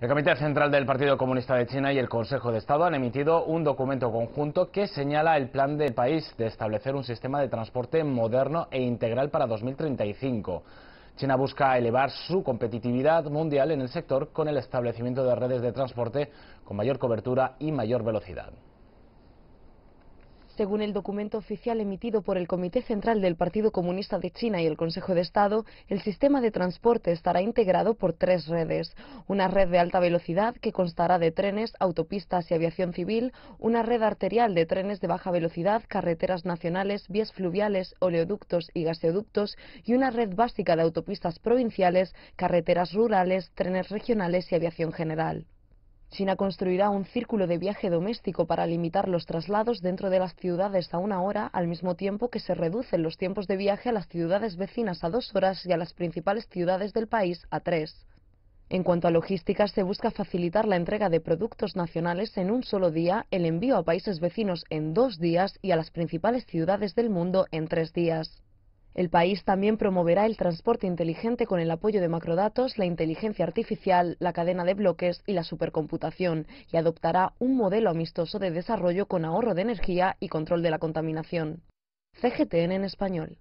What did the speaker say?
El Comité Central del Partido Comunista de China y el Consejo de Estado han emitido un documento conjunto que señala el plan del país de establecer un sistema de transporte moderno e integral para 2035. China busca elevar su competitividad mundial en el sector con el establecimiento de redes de transporte con mayor cobertura y mayor velocidad. Según el documento oficial emitido por el Comité Central del Partido Comunista de China y el Consejo de Estado, el sistema de transporte estará integrado por tres redes. Una red de alta velocidad que constará de trenes, autopistas y aviación civil, una red arterial de trenes de baja velocidad, carreteras nacionales, vías fluviales, oleoductos y gaseoductos y una red básica de autopistas provinciales, carreteras rurales, trenes regionales y aviación general. China construirá un círculo de viaje doméstico para limitar los traslados dentro de las ciudades a una hora, al mismo tiempo que se reducen los tiempos de viaje a las ciudades vecinas a dos horas y a las principales ciudades del país a tres. En cuanto a logística, se busca facilitar la entrega de productos nacionales en un solo día, el envío a países vecinos en dos días y a las principales ciudades del mundo en tres días. El país también promoverá el transporte inteligente con el apoyo de macrodatos, la inteligencia artificial, la cadena de bloques y la supercomputación, y adoptará un modelo amistoso de desarrollo con ahorro de energía y control de la contaminación. CGTN en español.